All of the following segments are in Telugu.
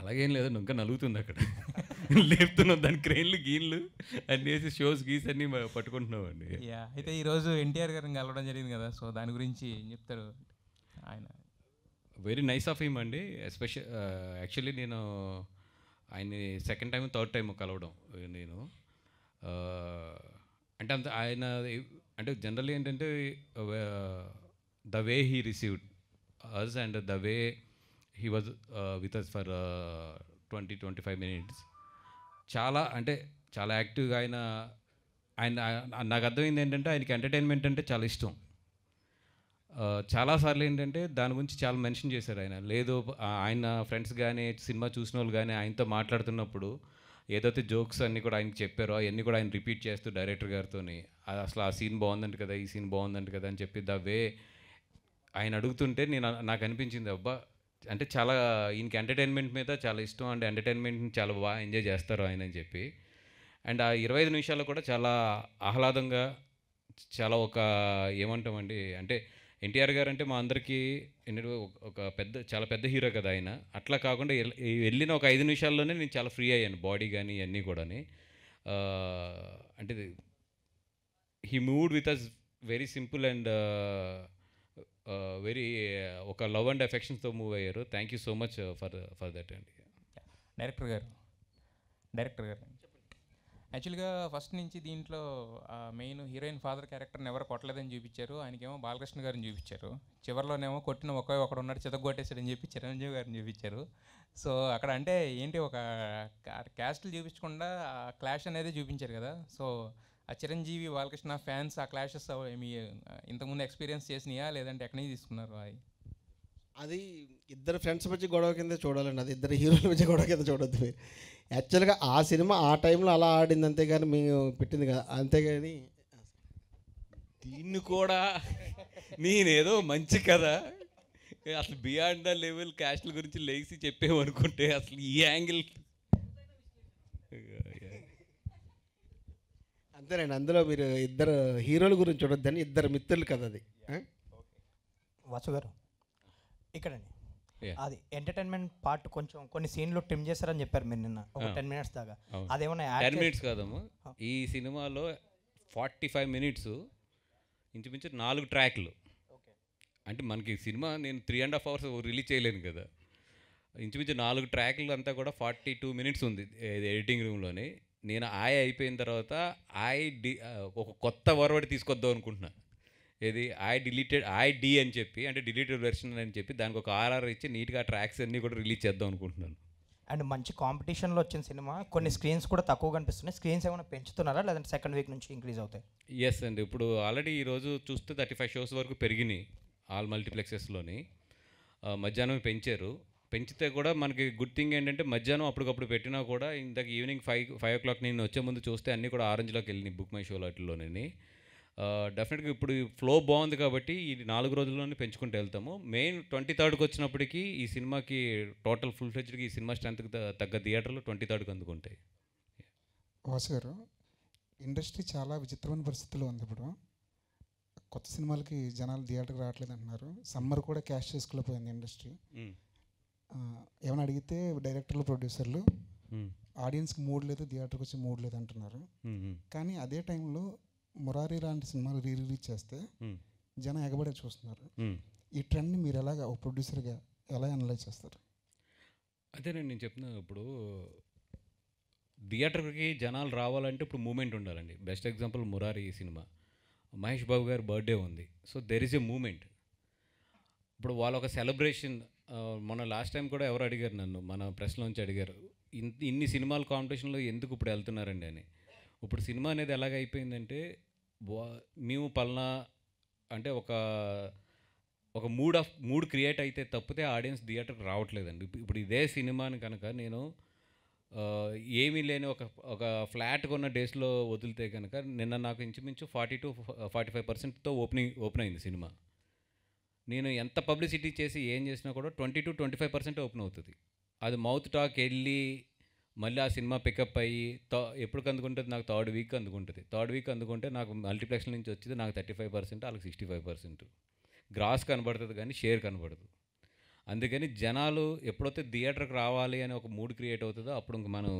అలాగేం లేదు ఇంకా నలుగుతుంది అక్కడ లేపుతున్నాం దాని క్రెయిన్లు గీన్లు అన్ని వేసి షోస్ గీస్ అన్ని పట్టుకుంటున్నాం అండి అయితే ఈరోజు ఎన్టీఆర్ గారిని కలవడం జరిగింది కదా సో దాని గురించి చెప్తారు ఆయన వెరీ నైస్ ఆఫ్ హిమ్ అండి ఎస్పెషల్ యాక్చువల్లీ నేను ఆయన్ని సెకండ్ టైం థర్డ్ టైం కలవడం నేను అంటే అంత ఆయన అంటే జనరల్లీ ఏంటంటే the way he received us and the way he was with us for twenty twenty five minutes చాలా అంటే చాలా యాక్టివ్గా ఆయన ఆయన నాకు అర్థమైంది ఏంటంటే ఆయనకి ఎంటర్టైన్మెంట్ అంటే చాలా ఇష్టం చాలాసార్లు ఏంటంటే దాని గురించి చాలా మెన్షన్ చేశారు ఆయన లేదు ఆయన ఫ్రెండ్స్ కానీ సినిమా చూసిన వాళ్ళు కానీ ఆయనతో మాట్లాడుతున్నప్పుడు ఏదైతే జోక్స్ అన్నీ కూడా ఆయనకి చెప్పారో అవన్నీ కూడా ఆయన రిపీట్ చేస్తూ డైరెక్టర్ గారితో అసలు ఆ సీన్ బాగుందంట కదా ఈ సీన్ బాగుందంట కదా అని చెప్పి ద వే ఆయన అడుగుతుంటే నేను నాకు అనిపించింది అబ్బా అంటే చాలా ఈయనకి ఎంటర్టైన్మెంట్ మీద చాలా ఇష్టం అండ్ ఎంటర్టైన్మెంట్ని చాలా బాగా ఎంజాయ్ చేస్తారు ఆయన అని చెప్పి అండ్ ఆ ఇరవై ఐదు నిమిషాలు కూడా చాలా ఆహ్లాదంగా చాలా ఒక ఏమంటామండి అంటే ఎన్టీఆర్ గారు అంటే మా అందరికీ ఒక పెద్ద చాలా పెద్ద హీరో కదా ఆయన అట్లా కాకుండా వెళ్ళిన ఒక ఐదు నిమిషాల్లోనే నేను చాలా ఫ్రీ అయ్యాను బాడీ కానీ ఇవన్నీ కూడాని అంటే he moved with us very simple and very uh, uh, ఒక లవ్ అండ్ అఫెక్షన్తో మూవ్ అయ్యారు thank you so much for for that అండి డైరెక్టర్ గారు డైరెక్టర్ గారు యాక్చువల్గా ఫస్ట్ నుంచి దీంట్లో మెయిన్ హీరోయిన్ ఫాదర్ క్యారెక్టర్ని ఎవరు కొట్టలేదని చూపించారు ఆయనకేమో బాలకృష్ణ గారిని చూపించారు చివరిలోనేమో కొట్టిన ఒకే ఒకడు ఉన్నాడు అని చెప్పి చిరంజీవి గారిని చూపించారు సో అక్కడ అంటే ఏంటి ఒక క్యాస్ట్లు చూపించకుండా క్లాష్ అనేది చూపించారు కదా సో ఆ చిరంజీవి బాలకృష్ణ ఫ్యాన్స్ ఆ క్లాషెస్ మీ ఇంతకుముందు ఎక్స్పీరియన్స్ చేసినాయా లేదంటే ఎక్కడ నుంచి తీసుకున్నారు అది అది ఇద్దరు ఫ్రెండ్స్ మధ్య గొడవ కింద చూడాలండి అది ఇద్దరు హీరోల మధ్య గొడవ కింద చూడొద్దు మీరు యాక్చువల్గా ఆ సినిమా ఆ టైంలో అలా ఆడింది అంతేగాని మేము పెట్టింది కదా అంతేగాని దీన్ని కూడా నేనేదో మంచి కదా అసలు బియాండ్ ద లెవెల్ క్యాస్ట్ల గురించి లేచి చెప్పేమనుకుంటే అసలు ఈ యాంగిల్ వద్దునండి అందులో మీరు ఇద్దరు హీరోల గురించి చూడొద్దని ఇద్దరు మిత్రులు కదా అది వాసు ఇక్కడండి అది ఎంటర్టైన్మెంట్ పార్ట్ కొంచెం కొన్ని సీన్లు ట్రిమ్ చేశారని చెప్పారు మీరు నిన్న ఒక ah. టెన్ మినిట్స్ దాకా అదేమన్నా టెన్ మినిట్స్ కాదమ్ము ah. ఈ సినిమాలో ఫార్టీ ఫైవ్ మినిట్స్ ఇంచుమించు నాలుగు ట్రాక్లు అంటే మనకి సినిమా నేను three and half hours release చేయలేను కదా ఇంచుమించు నాలుగు ట్రాక్లు అంతా కూడా ఫార్టీ టూ మినిట్స్ ఉంది ఎడిటింగ్ రూమ్లోనే నేను ఆయ అయిపోయిన తర్వాత ఆయ డి ఒక కొత్త వరవడి తీసుకొద్దాం అనుకుంటున్నాను ఏది ఐ డిలీటెడ్ ఐ డి అని చెప్పి అంటే డిలీటెడ్ వెర్షన్ అని చెప్పి దానికి ఒక ఆర్ఆర్ ఇచ్చి నీట్గా ట్రాక్స్ అన్నీ కూడా రిలీజ్ చేద్దాం అనుకుంటున్నాను అండ్ మంచి కాంపిటీషన్లో వచ్చిన సినిమా కొన్ని స్క్రీన్స్ కూడా తక్కువ కనిపిస్తున్నాయి స్క్రీన్స్ ఏమైనా పెంచుతున్నారా లేదంటే సెకండ్ వీక్ నుంచి ఇంక్రీజ్ అవుతాయి ఎస్ అండి ఇప్పుడు ఆల్రెడీ ఈరోజు చూస్తే థర్టీ ఫైవ్ షోస్ వరకు పెరిగినాయి ఆల్ మల్టీప్లెక్సెస్లోని మధ్యాహ్నం పెంచారు పెంచితే కూడా మనకి గుడ్ థింగ్ ఏంటంటే మధ్యాహ్నం అప్పటికప్పుడు పెట్టినా కూడా ఇంతకు evening five five o'clock నేను వచ్చే ముందు చూస్తే అన్నీ కూడా ఆరెంజ్లోకి వెళ్ళినాయి బుక్ మై షో అట్లలోని డెఫినెట్గా ఇప్పుడు ఫ్లో బాగుంది కాబట్టి ఈ నాలుగు రోజుల్లోనే పెంచుకుంటూ వెళ్తాము మెయిన్ ట్వంటీ థర్డ్కి వచ్చినప్పటికీ ఈ సినిమాకి టోటల్ ఫుల్ ఫ్లెజ్డ్కి ఈ సినిమా స్ట్రెంత్కి తగ్గ థియేటర్లు ట్వంటీ థర్డ్కి అందుకుంటాయి వాసు గారు ఇండస్ట్రీ చాలా విచిత్రమైన పరిస్థితుల్లో ఉంది ఇప్పుడు కొత్త సినిమాలకి జనాలు థియేటర్కి రావట్లేదు అంటున్నారు సమ్మర్ కూడా క్యాష్ చేసుకోలేకపోయింది ఇండస్ట్రీ ఏమైనా అడిగితే డైరెక్టర్లు ప్రొడ్యూసర్లు ఆడియన్స్కి మూడ్ లేదు థియేటర్కి వచ్చి మూడ్ లేదు అంటున్నారు కానీ అదే టైంలో మురారి లాంటి సినిమాలు రీ రిలీజ్ చేస్తే జనం ఎగబడే చూస్తున్నారు ఈ ట్రెండ్ని మీరు ఎలాగ ఒక ప్రొడ్యూసర్గా ఎలా అనలైజ్ చేస్తారు అదేనండి నేను చెప్తున్నా ఇప్పుడు థియేటర్కి జనాలు రావాలంటే ఇప్పుడు మూమెంట్ ఉండాలండి best example Murari cinema Mahesh Babu గారి బర్త్డే ఉంది so there is a moment ఇప్పుడు వాళ్ళ ఒక సెలబ్రేషన్ మొన్న లాస్ట్ టైం కూడా ఎవరు అడిగారు నన్ను మన ప్రశ్నలోంచి అడిగారు ఇన్ని సినిమాలు కాంపిటీషన్లో ఎందుకు ఇప్పుడు వెళ్తున్నారండి అని ఇప్పుడు సినిమా అనేది ఎలాగ అయిపోయిందంటే మేము పలనా అంటే ఒక ఒక మూడ్ ఆఫ్ మూడ్ క్రియేట్ అయితే తప్పితే ఆడియన్స్ థియేటర్కి రావట్లేదండి ఇప్పుడు ఇదే సినిమాని కనుక నేను ఏమీ లేని ఒక ఒక ఫ్లాట్ కొన్న డేస్లో వదిలితే కనుక నిన్న నాకు ఇంచుమించు ఫార్టీ టు ఫార్టీ ఫైవ్ పర్సెంట్తో ఓపెనింగ్ ఓపెన్ అయింది సినిమా నేను ఎంత పబ్లిసిటీ చేసి ఏం చేసినా కూడా twenty to twenty five percent open అవుతుంది అది మౌత్ టాక్ వెళ్ళి మళ్ళీ ఆ సినిమా పికప్ అయ్యి తో ఎప్పుడు అందుకుంటుంది నాకు థర్డ్ వీక్ అందుకుంటుంది థర్డ్ వీక్ అందుకుంటే నాకు మల్టీప్లెక్స్ నుంచి వచ్చేది నాకు థర్టీ ఫైవ్ పర్సెంట్ వాళ్ళకి సిక్స్టీ ఫైవ్ పర్సెంట్ గ్రాస్ కనబడుతుంది కానీ షేర్ కనబడదు అందుకని జనాలు ఎప్పుడైతే థియేటర్కి రావాలి అని ఒక మూడ్ క్రియేట్ అవుతుందో అప్పుడు ఇంక మనం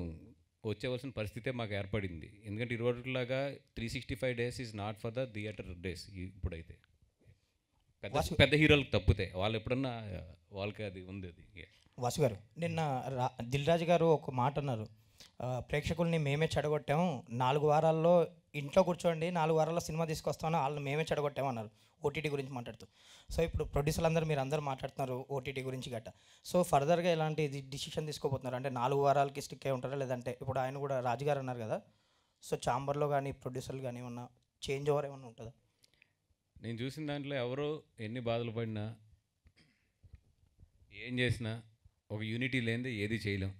వచ్చేవలసిన పరిస్థితే మాకు ఏర్పడింది ఎందుకంటే ఇరవై రోజులాగా three sixty five days is not for the theatre days ఇప్పుడైతే పెద్ద పెద్ద హీరోలకు తప్పుతాయి వాళ్ళు ఎప్పుడన్నా వాళ్ళకి అది ఉంది అది వాసు గారు నిన్న రా దిల్రాజు గారు ఒక మాట అన్నారు ప్రేక్షకుల్ని మేమే చెడగొట్టాము నాలుగు వారాల్లో ఇంట్లో కూర్చోండి నాలుగు వారాల్లో సినిమా తీసుకొస్తామని వాళ్ళని మేమే చెడగొట్టామన్నారు ఓటీటీ గురించి మాట్లాడుతూ సో ఇప్పుడు ప్రొడ్యూసర్లు అందరూ మీరు అందరూ మాట్లాడుతున్నారు ఓటీటీ గురించి గట్ట సో ఫర్దర్గా ఎలాంటి డిసిషన్ తీసుకోబోతున్నారు అంటే నాలుగు వారాలకి స్టిక్ అయి ఉంటారా లేదంటే ఇప్పుడు ఆయన కూడా రాజుగారు అన్నారు కదా సో ఛాంబర్లో కానీ ప్రొడ్యూసర్లు కానీ ఏమన్నా చేంజ్ ఓవర్ ఏమన్నా ఉంటుందా నేను చూసిన దాంట్లో ఎవరో ఎన్ని బాధలు పడినా ఏం చేసినా ఒక యూనిటీ లేనిదే ఏది చేయలేం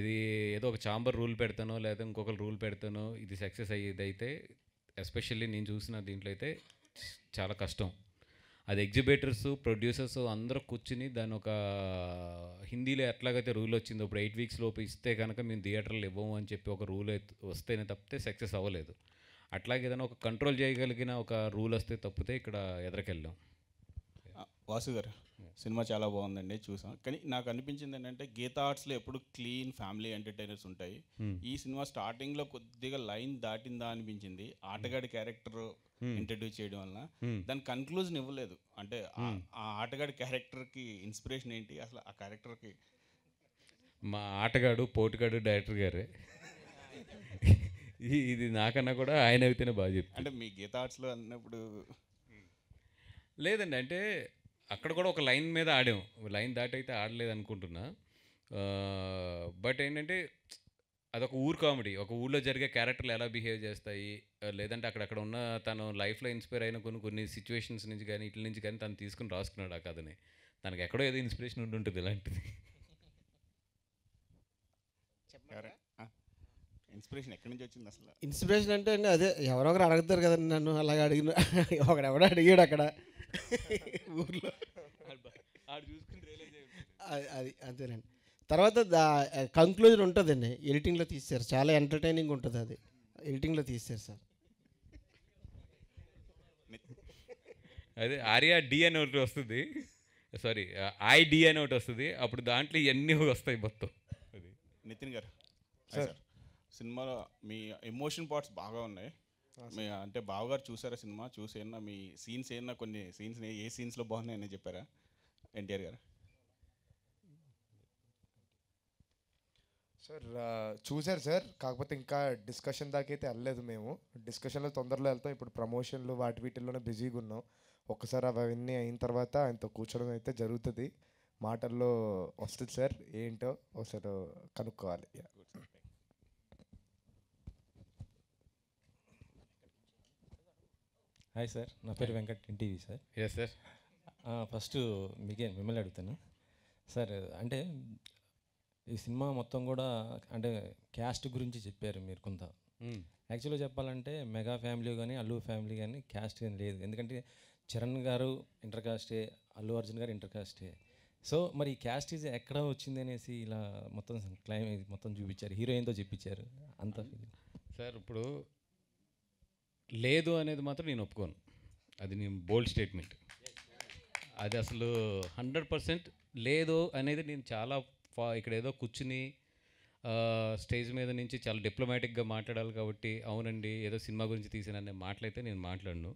ఇది ఏదో ఒక చాంబర్ రూల్ పెడతానో లేదా ఇంకొకరు రూల్ పెడతానో ఇది సక్సెస్ అయ్యేది అయితే ఎస్పెషల్లీ నేను చూసిన దీంట్లో అయితే చాలా కష్టం అది ఎగ్జిబిటర్స్ ప్రొడ్యూసర్స్ అందరూ కూర్చుని దాని ఒక హిందీలో ఎట్లాగైతే రూల్ వచ్చిందో ఇప్పుడు ఎయిట్ వీక్స్ లోపు ఇస్తే కనుక మేము థియేటర్లు ఇవ్వము అని చెప్పి ఒక రూల్ వస్తేనే తప్పితే సక్సెస్ అవ్వలేదు అట్లాగే ఏదైనా ఒక కంట్రోల్ చేయగలిగిన ఒక రూల్ వస్తే తప్పితే ఇక్కడ ఎదరకెళ్ళాం వాసుగారు సినిమా చాలా బాగుందండి చూసాం కానీ నాకు అనిపించింది ఏంటంటే గీత ఆర్ట్స్లో ఎప్పుడు క్లీన్ ఫ్యామిలీ ఎంటర్టైనర్స్ ఉంటాయి hmm. ఈ సినిమా స్టార్టింగ్లో కొద్దిగా లైన్ దాటిందా అనిపించింది ఆటగాడి క్యారెక్టర్ ఇంట్రడ్యూస్ hmm. చేయడం వల్ల hmm. దాని కన్క్లూజన్ ఇవ్వలేదు అంటే ఆ ఆటగాడి క్యారెక్టర్కి ఇన్స్పిరేషన్ ఏంటి అసలు ఆ క్యారెక్టర్కి మా ఆటగాడు పోటుగాడు డైరెక్టర్ గారే ఇది నాకన్నా కూడా ఆయన అయితేనే బాగా చెప్తాను అంటే మీ గీత ఆర్ట్స్లో అన్నప్పుడు లేదండి అంటే అక్కడ కూడా ఒక లైన్ మీద ఆడాం లైన్ దాటి అయితే ఆడలేదు అనుకుంటున్నా బట్ ఏంటంటే అదొక ఊరు కామెడీ ఒక ఊళ్ళో జరిగే క్యారెక్టర్లు ఎలా బిహేవ్ చేస్తాయి లేదంటే అక్కడక్కడ ఉన్న తను లైఫ్లో ఇన్స్పైర్ అయిన కొన్ని కొన్ని సిచ్యువేషన్స్ నుంచి కానీ ఇట్ల నుంచి కానీ తను తీసుకుని రాసుకున్నాడు ఆ కథని తనకు ఎక్కడో ఏదో ఇన్స్పిరేషన్ ఉండి ఉంటుంది ఇలాంటిది చెప్పారా ఇన్స్పిరేషన్ ఎక్కడి నుంచి వచ్చింది అసలు ఇన్స్పిరేషన్ అంటే అండి అదే ఎవరో ఒకరు అడుగుతారు కదండి నన్ను అలాగ అడిగిన ఒకడెవడో అడిగాడు అక్కడ ఊర్లో అది అంతేనండి తర్వాత దా కంక్లూజన్ ఉంటుందండి ఎడిటింగ్లో తీశారు చాలా ఎంటర్టైనింగ్ ఉంటుంది అది ఎడిటింగ్లో తీశారు సార్ అదే ఆర్యా డి అని ఒకటి వస్తుంది సారీ ఐడి అని ఒకటి వస్తుంది అప్పుడు దాంట్లో ఇవన్నీ వస్తాయి మొత్తం నితిన్ గారు సార్ సినిమాలో మీ ఎమోషన్ పార్ట్స్ బాగా ఉన్నాయి మీ అంటే బావగారు చూసారా సినిమా చూసి ఏమన్నా మీ సీన్స్ ఏమన్నా కొన్ని సీన్స్ ఏ సీన్స్లో బాగున్నాయని చెప్పారా ఎన్టీఆర్ గారు సార్ చూసారు సార్ కాకపోతే ఇంకా డిస్కషన్ దాకా అయితే వెళ్ళలేదు మేము డిస్కషన్లో తొందరలో వెళ్తాం ఇప్పుడు ప్రమోషన్లు వాటి వీటిల్లోనే బిజీగా ఉన్నాం ఒకసారి అవన్నీ అయిన తర్వాత ఆయనతో కూర్చోడం అయితే జరుగుతుంది మాటల్లో వస్తుంది సార్ ఏంటో ఒకసారి కనుక్కోవాలి హాయ్ సార్ నా పేరు Venkat NTV sir yes sir first మీకే మిమ్మల్ని అడుగుతాను సార్ అంటే ఈ సినిమా మొత్తం కూడా అంటే క్యాస్ట్ గురించి చెప్పారు మీరు కొంత hmm. యాక్చువల్గా చెప్పాలంటే మెగా ఫ్యామిలీ కానీ అల్లు ఫ్యామిలీ కానీ క్యాస్ట్ కానీ లేదు ఎందుకంటే చరణ్ గారు ఇంటర్ కాస్టే అల్లు అర్జున్ గారు ఇంటర్ కాస్టే సో మరి క్యాస్ట్ ఇస్ ఎక్కడ వచ్చింది అనేసి ఇలా మొత్తం క్లైమ్ మొత్తం చూపించారు హీరోయిన్తో చెప్పించారు అంత సార్ ఇప్పుడు లేదు అనేది మాత్రం నేను ఒప్పుకోను అది నేను బోల్డ్ స్టేట్మెంట్ అది అసలు హండ్రెడ్ పర్సెంట్ లేదు అనేది నేను చాలా ఇక్కడ ఏదో కూర్చుని స్టేజ్ మీద నుంచి చాలా డిప్లొమాటిక్గా మాట్లాడాలి కాబట్టి అవునండి ఏదో సినిమా గురించి తీసిన అనే మాటలైతే నేను మాట్లాడను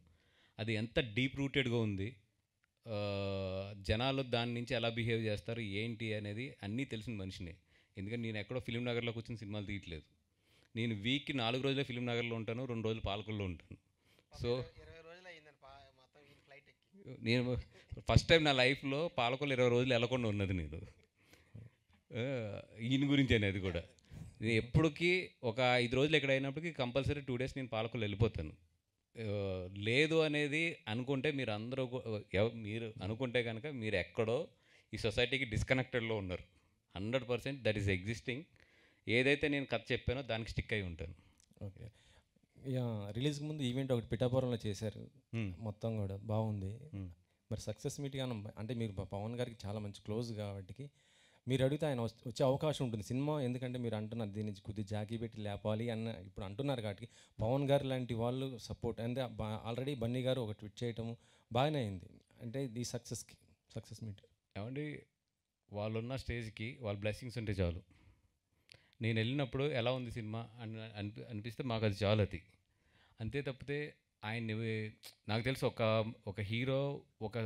అది ఎంత డీప్ రూటెడ్గా ఉంది జనాలు దాని నుంచి ఎలా బిహేవ్ చేస్తారు ఏంటి అనేది అన్నీ తెలిసిన మనిషినే ఎందుకంటే నేను ఎక్కడో ఫిలిం నగర్లో కూర్చొని సినిమాలు తీయట్లేదు నేను వీక్కి నాలుగు రోజులు ఫిలిం నగర్లో ఉంటాను రెండు రోజులు పాలకుల్లో ఉంటాను సో నేను ఫస్ట్ టైం నా లైఫ్లో పాలకొల్లు ఇరవై రోజులు వెళ్ళకుండా ఉన్నది నేను ఈయన గురించి అనేది కూడా నేను ఎప్పటికీ ఒక ఐదు రోజులు ఎక్కడ అయినప్పటికీ కంపల్సరీ టూ డేస్ నేను పాలకులు వెళ్ళిపోతాను లేదు అనేది అనుకుంటే మీరు అందరూ మీరు అనుకుంటే కనుక మీరు ఎక్కడో ఈ సొసైటీకి డిస్కనెక్టెడ్లో ఉన్నారు hundred percent that is existing ఏదైతే నేను కథ చెప్పానో దానికి స్టిక్ అయి ఉంటాను ఓకే రిలీజ్కి ముందు ఈవెంట్ ఒకటి పిఠాపురంలో చేశారు మొత్తం కూడా బాగుంది మరి సక్సెస్ మీట్ కానీ అంటే మీరు పవన్ గారికి చాలా మంచి క్లోజ్ కాబట్టి మీరు అడిగితే ఆయన వచ్చే అవకాశం ఉంటుంది సినిమా ఎందుకంటే మీరు అంటున్నారు నుంచి కొద్దిగా జాకీ పెట్టి లేపాలి అన్న ఇప్పుడు అంటున్నారు కాబట్టి పవన్ గారు లాంటి వాళ్ళు సపోర్ట్ అంటే ఆల్రెడీ బన్నీ గారు ఒక ట్విట్ చేయటము బాగానే అయింది అంటే ఈ సక్సెస్కి సక్సెస్ మీట్ ఏమండి ఉన్న స్టేజ్కి వాళ్ళ బ్లెస్సింగ్స్ ఉంటే చాలు నేను వెళ్ళినప్పుడు ఎలా ఉంది సినిమా అని అనిపి అనిపిస్తే మాకు అది చాలు అది అంతే తప్పితే ఆయన నాకు తెలిసి ఒక ఒక హీరో ఒక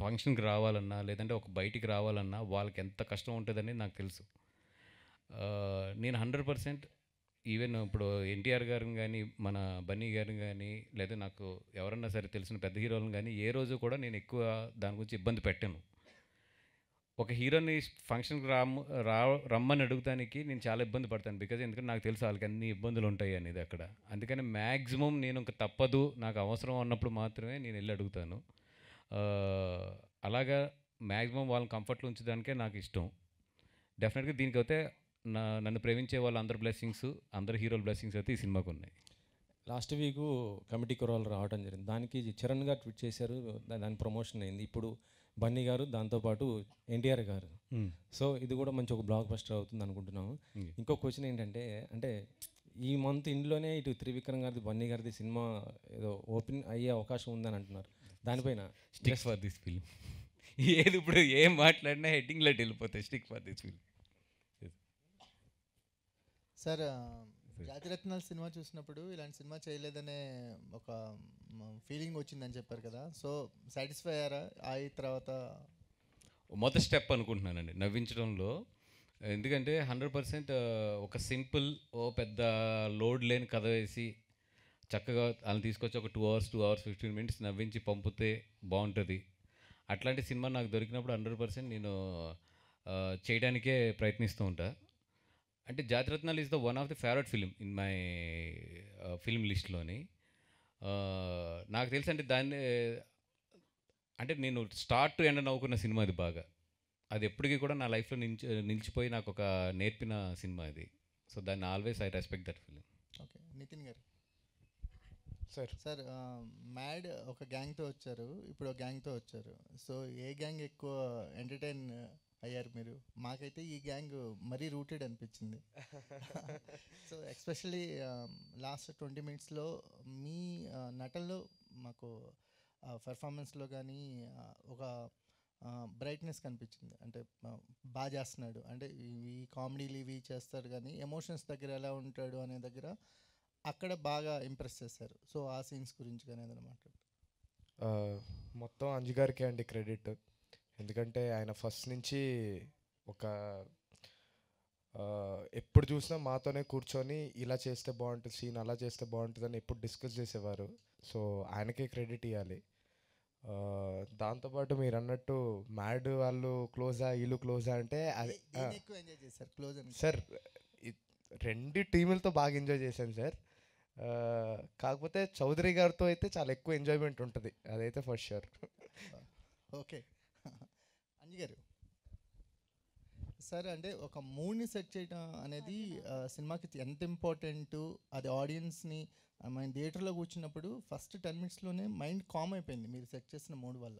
ఫంక్షన్కి రావాలన్నా లేదంటే ఒక బయటికి రావాలన్నా వాళ్ళకి ఎంత కష్టం ఉంటుందని నాకు తెలుసు నేను హండ్రెడ్ పర్సెంట్ ఈవెన్ ఇప్పుడు ఎన్టీఆర్ గారిని కానీ మన బన్నీ గారిని కానీ లేదా నాకు ఎవరన్నా సరే తెలిసిన పెద్ద హీరోలను కానీ ఏ రోజు కూడా నేను ఎక్కువ దాని గురించి ఇబ్బంది పెట్టాను ఒక హీరోని ఫంక్షన్కి రాము రా రమ్మని అడుగుతానికి నేను చాలా ఇబ్బంది పడతాను బికాజ్ ఎందుకంటే నాకు తెలుసు వాళ్ళకి అన్ని ఇబ్బందులు ఉంటాయి అనేది అక్కడ అందుకని మ్యాక్సిమం నేను ఇంకా తప్పదు నాకు అవసరం అన్నప్పుడు మాత్రమే నేను వెళ్ళి అడుగుతాను అలాగా మ్యాక్సిమం వాళ్ళని కంఫర్ట్లో ఉంచడానికే నాకు ఇష్టం డెఫినెట్గా దీనికి అయితే నన్ను ప్రేమించే అందరు బ్లెస్సింగ్స్ అందరు హీరోల బ్లెస్సింగ్స్ అయితే ఈ సినిమాకు ఉన్నాయి లాస్ట్ వీక్ కమిటీ కురాలు రావడం జరిగింది దానికి చరణ్ ట్వీట్ చేశారు దాని ప్రమోషన్ అయింది ఇప్పుడు బన్నీ గారు దాంతోపాటు ఎన్టీఆర్ గారు సో ఇది కూడా మంచి ఒక బ్లాక్ బస్టర్ అవుతుంది అనుకుంటున్నాము ఇంకో క్వశ్చన్ ఏంటంటే అంటే ఈ మంత్ ఇంట్లోనే ఇటు త్రివిక్రమ్ గారిది బన్నీ గారిది సినిమా ఏదో ఓపెన్ అయ్యే అవకాశం ఉందని అంటున్నారు దానిపైన స్టిక్స్ ఫర్ దిస్ ఫిల్మ్ ఏది ఇప్పుడు ఏం మాట్లాడినా లైట్ వెళ్ళిపోతాయి stick for this film sir Jathiratnalu cinema చూసినప్పుడు ఇలాంటి సినిమా చేయలేదనే ఒక ఫీలింగ్ వచ్చిందని చెప్పారు కదా సో సాటిస్ఫై అయ్యారా ఆ తర్వాత మొదటి స్టెప్ అనుకుంటున్నానండి నవ్వించడంలో ఎందుకంటే హండ్రెడ్ పర్సెంట్ ఒక సింపుల్ ఓ పెద్ద లోడ్ లేని కథ వేసి చక్కగా వాళ్ళని తీసుకొచ్చి ఒక two hours two hours fifteen minutes నవ్వించి పంపితే బాగుంటుంది అట్లాంటి సినిమా నాకు దొరికినప్పుడు హండ్రెడ్ పర్సెంట్ నేను చేయడానికే ప్రయత్నిస్తూ ఉంటాను అంటే Jathiratnalu is the one of the favourite film in my film లిస్ట్లోని నాకు తెలిసి అంటే దాన్ని అంటే నేను స్టార్ట్ టు ఎండ్ నవ్వుకున్న సినిమా అది బాగా అది ఎప్పటికీ కూడా నా లైఫ్లో నిలిచి uh, నిలిచిపోయి నాకు ఒక నేర్పిన సినిమా అది సో దాన్ని always I respect that film okay Nithin garu sir sir mad ఒక గ్యాంగ్తో వచ్చారు ఇప్పుడు ఒక గ్యాంగ్తో వచ్చారు సో ఏ గ్యాంగ్ ఎక్కువ ఎంటర్టైన్ అయ్యారు మీరు మాకైతే ఈ గ్యాంగ్ మరీ రూటెడ్ అనిపించింది సో ఎస్పెషలీ లాస్ట్ ట్వంటీ మినిట్స్లో మీ uh, నటనలో మాకు పెర్ఫార్మెన్స్లో uh, కానీ uh, ఒక బ్రైట్నెస్ కనిపించింది అంటే బాగా చేస్తున్నాడు అంటే ఈ కామెడీలు ఇవి చేస్తాడు కానీ ఎమోషన్స్ దగ్గర ఎలా ఉంటాడు అనే దగ్గర అక్కడ బాగా ఇంప్రెస్ చేశారు సో ఆ సీన్స్ గురించి కానీ ఏదైనా మాట్లాడు మొత్తం అంజు గారికి అండి క్రెడిట్ ఎందుకంటే ఆయన ఫస్ట్ నుంచి ఒక ఎప్పుడు చూసినా మాతోనే కూర్చొని ఇలా చేస్తే బాగుంటుంది సీన్ అలా చేస్తే బాగుంటుంది అని ఎప్పుడు డిస్కస్ చేసేవారు సో ఆయనకే క్రెడిట్ ఇవ్వాలి దాంతోపాటు మీరు అన్నట్టు మ్యాడ్ వాళ్ళు క్లోజా వీళ్ళు క్లోజా అంటే అది సార్ రెండు టీములతో బాగా ఎంజాయ్ చేశాను సార్ కాకపోతే చౌదరి గారితో అయితే చాలా ఎక్కువ ఎంజాయ్మెంట్ ఉంటుంది అదైతే ఫస్ట్ షూర్ ఓకే రాజు గారు సరే అంటే ఒక మూడ్ని సెట్ చేయడం అనేది సినిమాకి ఎంత ఇంపార్టెంట్ అది ఆడియన్స్ని మన థియేటర్లో కూర్చున్నప్పుడు ఫస్ట్ టెన్ మినిట్స్లోనే మైండ్ కామ్ అయిపోయింది మీరు సెట్ చేసిన మూడ్ వల్ల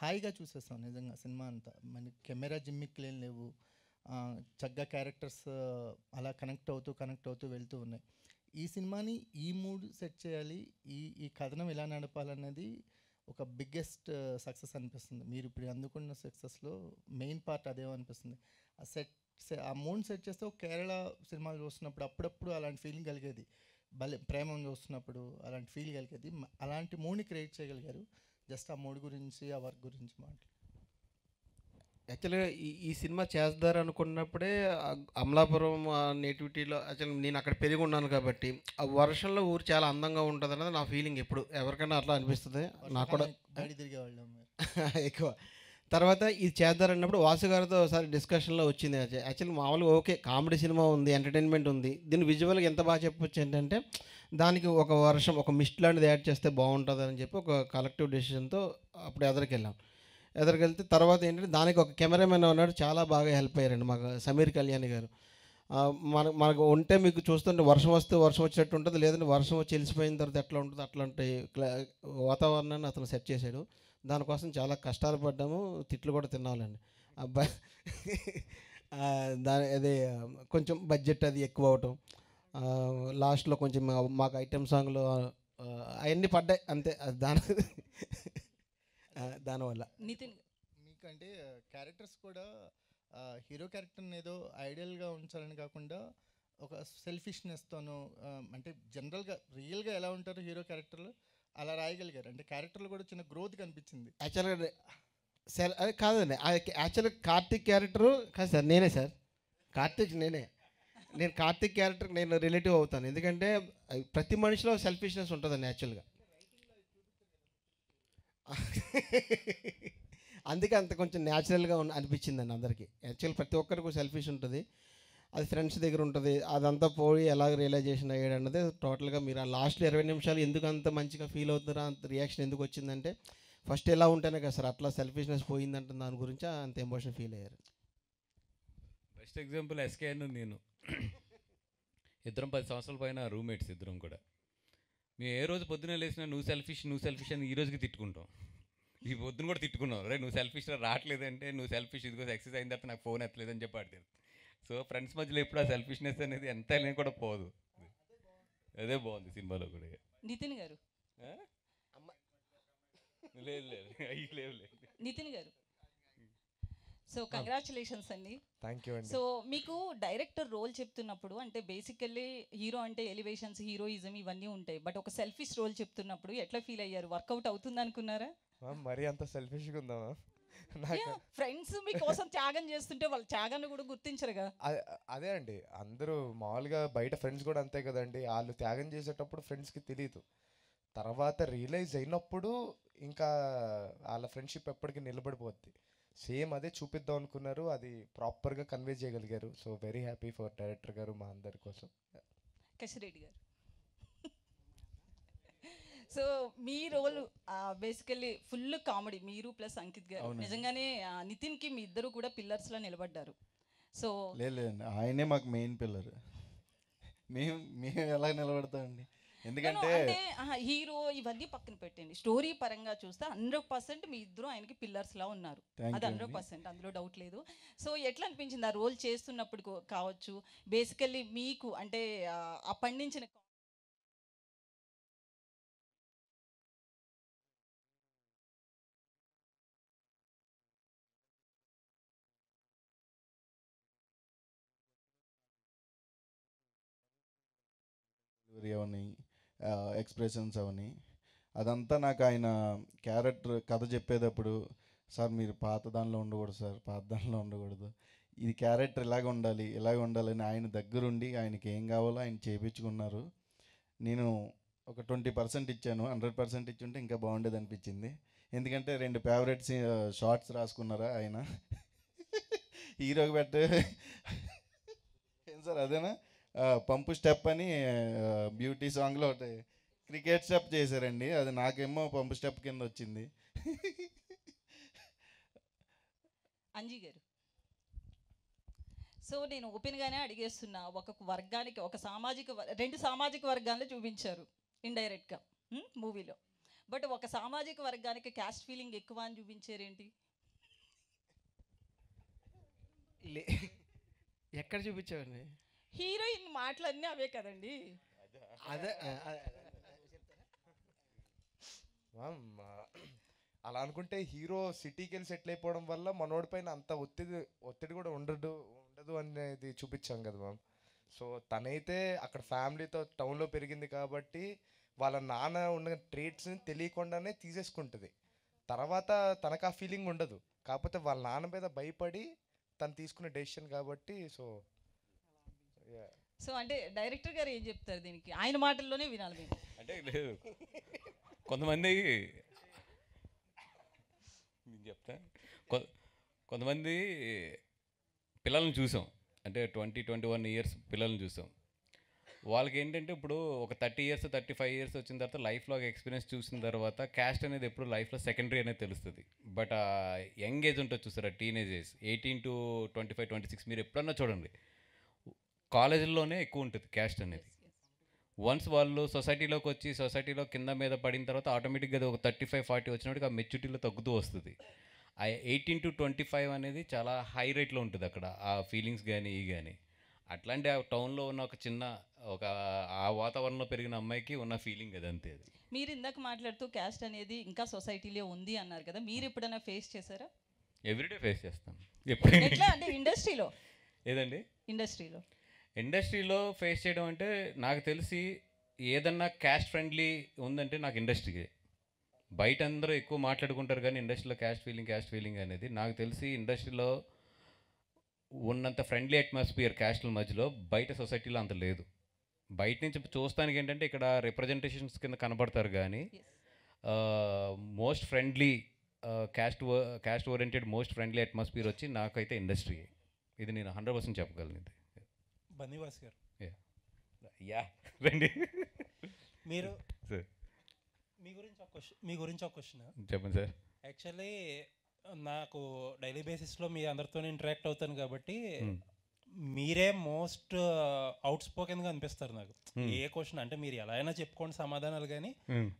హాయిగా చూసేస్తాం నిజంగా సినిమా అంతా మన కెమెరా జిమ్మిక్లు ఏం లేవు చక్కగా క్యారెక్టర్స్ అలా కనెక్ట్ అవుతూ కనెక్ట్ అవుతూ వెళ్తూ ఉన్నాయి ఈ సినిమాని ఈ మూడ్ సెట్ చేయాలి ఈ ఈ కథనం ఎలా నడపాలన్నది ఒక బిగ్గెస్ట్ సక్సెస్ uh, అనిపిస్తుంది మీరు ఇప్పుడు అందుకున్న సక్సెస్లో మెయిన్ పార్ట్ అదే అనిపిస్తుంది ఆ సెట్ ఆ మూడు సెట్ చేస్తే ఒక కేరళ సినిమాలు చూస్తున్నప్పుడు అప్పుడప్పుడు అలాంటి ఫీలింగ్ కలిగేది భలే ప్రేమను చూస్తున్నప్పుడు అలాంటి ఫీల్ కలిగేది అలాంటి మూడ్ని క్రియేట్ చేయగలిగారు జస్ట్ ఆ మూడు గురించి ఆ వర్క్ గురించి మాట్లాడు యాక్చువల్గా ఈ ఈ సినిమా చేస్తారు అనుకున్నప్పుడే అమలాపురం నేటివిటీలో యాక్చువల్ నేను అక్కడ పెరిగి ఉన్నాను కాబట్టి ఆ వర్షంలో ఊరు చాలా అందంగా ఉంటుంది అనేది నా ఫీలింగ్ ఎప్పుడు ఎవరికైనా అట్లా అనిపిస్తుంది నాకు కూడా ఎక్కువ తర్వాత ఇది చేద్దారన్నప్పుడు వాసు గారితో ఒకసారి డిస్కషన్లో వచ్చింది యాక్చువల్ మామూలుగా ఓకే కామెడీ సినిమా ఉంది ఎంటర్టైన్మెంట్ ఉంది దీన్ని విజువల్గా ఎంత బాగా చెప్పొచ్చు ఏంటంటే దానికి ఒక వర్షం ఒక మిస్ట్ లాంటిది యాడ్ చేస్తే బాగుంటుంది అని చెప్పి ఒక కలెక్టివ్ డెసిషన్తో అప్పుడు ఎదరికెళ్ళాం ఎదరికెళ్తే తర్వాత ఏంటంటే దానికి ఒక కెమెరామెన్ ఉన్నాడు చాలా బాగా హెల్ప్ అయ్యారండి మాకు సమీర్ కళ్యాణ్ గారు మన మనకు ఉంటే మీకు చూస్తుంటే వర్షం వస్తే వర్షం వచ్చినట్టు ఉంటుంది లేదంటే వర్షం వచ్చి తర్వాత ఎట్లా ఉంటుంది అట్లాంటి వాతావరణాన్ని అతను సెట్ చేశాడు దానికోసం చాలా కష్టాలు పడ్డాము తిట్లు కూడా తినాలండి అబ్బాయి దాని అదే కొంచెం బడ్జెట్ అది ఎక్కువ అవటం లాస్ట్లో కొంచెం మాకు ఐటెం సాంగ్లు అవన్నీ పడ్డాయి అంతే దాని దానివల్ల నితిన్ మీకంటే క్యారెక్టర్స్ కూడా హీరో క్యారెక్టర్ని ఏదో ఐడియల్గా ఉంచాలని కాకుండా ఒక సెల్ఫిష్నెస్తోను అంటే జనరల్గా రియల్గా ఎలా ఉంటారు హీరో క్యారెక్టర్లు అలా రాయగలిగారు అంటే క్యారెక్టర్లు కూడా చిన్న గ్రోత్ కనిపించింది యాక్చువల్గా సార్ అదే కాదండి యాక్చువల్గా కార్తీక్ క్యారెక్టర్ కాదు సార్ నేనే సార్ కార్తీక్ నేనే నేను కార్తీక్ క్యారెక్టర్ నేను రిలేటివ్ అవుతాను ఎందుకంటే ప్రతి మనిషిలో సెల్ఫిష్నెస్ ఉంటుంది యాక్చువల్గా అందుకే అంత కొంచెం న్యాచురల్గా అనిపించిందండి అందరికీ యాక్చువల్ ప్రతి ఒక్కరికి సెల్ఫిష్ ఉంటుంది అది ఫ్రెండ్స్ దగ్గర ఉంటుంది అదంతా పోయి ఎలా రియలైజేషన్ అయ్యాడు అన్నది టోటల్గా మీరు ఆ లాస్ట్ ఇరవై నిమిషాలు ఎందుకు అంత మంచిగా ఫీల్ అవుతున్నారా అంత రియాక్షన్ ఎందుకు వచ్చిందంటే ఫస్ట్ ఎలా ఉంటేనే కదా సార్ అట్లా సెల్ఫిష్నెస్ పోయిందంట దాని గురించి అంత ఎమోషన్ ఫీల్ అయ్యారు బెస్ట్ ఎగ్జాంపుల్ ఎస్కేను నేను ఇద్దరం పది సంవత్సరాల పైన రూమ్మేట్స్ ఇద్దరం కూడా మేము ఏ రోజు పొద్దున లేచినా నువ్వు సెల్ఫిష్ నువ్వు సెల్ఫిష్ అని ఈ రోజుకి తిట్టుకుంటాం ఈ పొద్దున కూడా తిట్టుకున్నావు రే నువ్వు సెల్ఫిష్ అంటే నువ్వు సెల్ఫిష్ ఇదిగో ఎక్సర్సైజ్ అయిన తర్వాత నాకు ఫోన్ ఎత్తలేదు అని చెప్పి ఆడతారు సో ఫ్రెండ్స్ మధ్యలో ఎప్పుడు ఆ సెల్ఫిష్నెస్ అనేది ఎంత అయినా కూడా పోదు అదే బాగుంది సినిమాలో కూడా నితిన్ గారు లేదు లేదు అయ్యి లేవు లేదు నితిన్ గారు సో కంగ్రాచులేషన్స్ అండి థ్యాంక్ యూ సో మీకు డైరెక్టర్ రోల్ చెప్తున్నప్పుడు అంటే బేసికల్లీ హీరో అంటే ఎలివేషన్స్ హీరోయిజం ఇవన్నీ ఉంటాయి బట్ ఒక సెల్ఫిష్ రోల్ చెప్తున్నప్పుడు ఎట్లా ఫీల్ అయ్యారు వర్కౌట్ అవుతుంది అనుకున్నారా మరి అంత సెల్ఫిష్గా ఉందా ఫ్రెండ్స్ మీ కోసం త్యాగం చేస్తుంటే వాళ్ళు త్యాగాన్ని కూడా గుర్తించరుగా అదే అండి అందరూ మామూలుగా బయట ఫ్రెండ్స్ కూడా అంతే కదండి వాళ్ళు త్యాగం చేసేటప్పుడు ఫ్రెండ్స్కి తెలియదు తర్వాత రియలైజ్ అయినప్పుడు ఇంకా వాళ్ళ ఫ్రెండ్షిప్ ఎప్పటికీ నిలబడిపోద్ది సేమ్ అదే చూపిద్దాం అనుకున్నారు అది ప్రాపర్గా కన్వే చేయగలిగారు so very happy for director గారు మా అందరి కోసం గారు సో మీ రోల్ బేసికల్లీ ఫుల్ కామెడీ మీరు ప్లస్ అంకిత్ గారు నిజంగానే నితిన్ కి మీ ఇద్దరు కూడా పిల్లర్స్ లో నిలబడ్డారు సో లేదు ఆయనే మాకు మెయిన్ పిల్లర్ మేము మేము ఎలా నిలబడతామండి ఎందుకంటే హీరో ఇవన్నీ పక్కన పెట్టండి స్టోరీ పరంగా చూస్తే హండ్రెడ్ పర్సెంట్ మీ ఇద్దరు ఆయనకి పిల్లర్స్ లా ఉన్నారు అది హండ్రెడ్ పర్సెంట్ అందులో డౌట్ లేదు సో ఎట్లా అనిపించింది ఆ రోల్ చేస్తున్నప్పుడు కావచ్చు బేసికల్లీ మీకు అంటే ఆ పండించిన ఏమన్నాయి ఎక్స్ప్రెషన్స్ అవన్నీ అదంతా నాకు ఆయన క్యారెక్టర్ కథ చెప్పేటప్పుడు సార్ మీరు పాత దానిలో ఉండకూడదు సార్ పాత దానిలో ఉండకూడదు ఇది క్యారెక్టర్ ఇలాగ ఉండాలి ఇలాగ ఉండాలని ఆయన దగ్గరుండి ఆయనకి ఏం కావాలో ఆయన చేయించుకున్నారు నేను ఒక ట్వంటీ పర్సెంట్ ఇచ్చాను హండ్రెడ్ పర్సెంట్ ఇచ్చి ఉంటే ఇంకా బాగుండేది అనిపించింది ఎందుకంటే రెండు ఫేవరెట్ షార్ట్స్ రాసుకున్నారా ఆయన హీరోకి పెట్టే ఏం సార్ అదేనా పంపు స్టెప్ అని బ్యూటీ సాంగ్లో ఒకటి క్రికెట్ స్టెప్ చేశారండి అది నాకేమో పంపు స్టెప్ కింద వచ్చింది అంజీ గారు సో నేను ఓపెన్గానే అడిగేస్తున్నా ఒక వర్గానికి ఒక సామాజిక రెండు సామాజిక వర్గాలను చూపించారు ఇండైరెక్ట్గా మూవీలో బట్ ఒక సామాజిక వర్గానికి క్యాస్ట్ ఫీలింగ్ ఎక్కువ అని చూపించారేంటి ఎక్కడ చూపించావండి హీరోయిన్ మాటలన్నీ అవే కదండి అలా అనుకుంటే హీరో సిటీకి వెళ్ళి సెటిల్ అయిపోవడం వల్ల మనోడి పైన అంత ఒత్తిడి ఒత్తిడి కూడా ఉండదు ఉండదు అనేది చూపించాం కదా మ్యామ్ సో తనైతే అక్కడ ఫ్యామిలీతో టౌన్లో పెరిగింది కాబట్టి వాళ్ళ నాన్న ఉన్న ట్రీట్స్ని తెలియకుండానే తీసేసుకుంటుంది తర్వాత తనకు ఆ ఫీలింగ్ ఉండదు కాకపోతే వాళ్ళ నాన్న మీద భయపడి తను తీసుకున్న డెసిషన్ కాబట్టి సో సో అంటే డైరెక్టర్ గారు ఏం చెప్తారు దీనికి ఆయన మాటల్లోనే వినాలి మేము అంటే లేదు కొంతమంది నేను చెప్తా కొంతమంది పిల్లల్ని చూసాం అంటే ట్వంటీ ట్వంటీ వన్ ఇయర్స్ పిల్లల్ని చూసాం వాళ్ళకి ఏంటంటే ఇప్పుడు ఒక thirty years thirty five years వచ్చిన తర్వాత లైఫ్లో ఒక ఎక్స్పీరియన్స్ చూసిన తర్వాత క్యాస్ట్ అనేది ఎప్పుడు లైఫ్లో సెకండరీ అనేది తెలుస్తుంది బట్ యంగ్ ఏజ్ ఉంటుంది చూసారా teenage age eighteen to twenty five twenty six మీరు ఎప్పుడన్నా చూడండి కాలేజీల్లోనే ఎక్కువ ఉంటుంది క్యాస్ట్ అనేది వన్స్ వాళ్ళు సొసైటీలోకి వచ్చి సొసైటీలో కింద మీద పడిన తర్వాత ఆటోమేటిక్గా ఒక థర్టీ ఫైవ్ ఫార్టీ వచ్చినప్పుడు ఆ మెచ్యూరిటీలో తగ్గుతూ వస్తుంది ఆ ఎయిటీన్ టు ట్వంటీ ఫైవ్ అనేది చాలా హై రేట్లో ఉంటుంది అక్కడ ఆ ఫీలింగ్స్ కానీ ఈ కానీ అట్లాంటి ఆ టౌన్లో ఉన్న ఒక చిన్న ఒక ఆ వాతావరణంలో పెరిగిన అమ్మాయికి ఉన్న ఫీలింగ్ అది అంతే మీరు ఇందాక మాట్లాడుతూ క్యాస్ట్ అనేది ఇంకా సొసైటీలో ఉంది అన్నారు కదా మీరు ఎప్పుడైనా ఫేస్ చేశారా ఎవ్రీడే ఫేస్ చేస్తాం ఎట్లా అంటే ఇండస్ట్రీలో ఏదండి ఇండస్ట్రీలో ఇండస్ట్రీలో ఫేస్ చేయడం అంటే నాకు తెలిసి ఏదన్నా క్యాస్ట్ ఫ్రెండ్లీ ఉందంటే నాకు ఇండస్ట్రీ బయట అందరూ ఎక్కువ మాట్లాడుకుంటారు కానీ ఇండస్ట్రీలో క్యాస్ట్ ఫీలింగ్ క్యాస్ట్ ఫీలింగ్ అనేది నాకు తెలిసి ఇండస్ట్రీలో ఉన్నంత ఫ్రెండ్లీ అట్మాస్ఫియర్ క్యాస్ట్ల మధ్యలో బయట సొసైటీలో అంత లేదు బయట నుంచి చూస్తానికి ఏంటంటే ఇక్కడ రిప్రజెంటేషన్స్ కింద కనబడతారు కానీ most friendly caste caste oriented most friendly atmosphere వచ్చి నాకైతే ఇండస్ట్రీ ఇది నేను హండ్రెడ్ పర్సెంట్ చెప్పగలను బనీవాస్ గారు యా రండి మీరు మీ గురించి ఒక క్వశ్చన్ మీ గురించి ఒక క్వశ్చన్ చెప్పండి సార్ యాక్చువల్లీ నాకు డైలీ బేసిస్లో మీ అందరితో ఇంటరాక్ట్ అవుతాను కాబట్టి hmm. మీరే మోస్ట్ అవుట్ స్పోకెన్గా అనిపిస్తారు నాకు hmm. ఏ క్వశ్చన్ అంటే మీరు ఎలా అయినా చెప్పుకోండి సమాధానాలు కానీ hmm.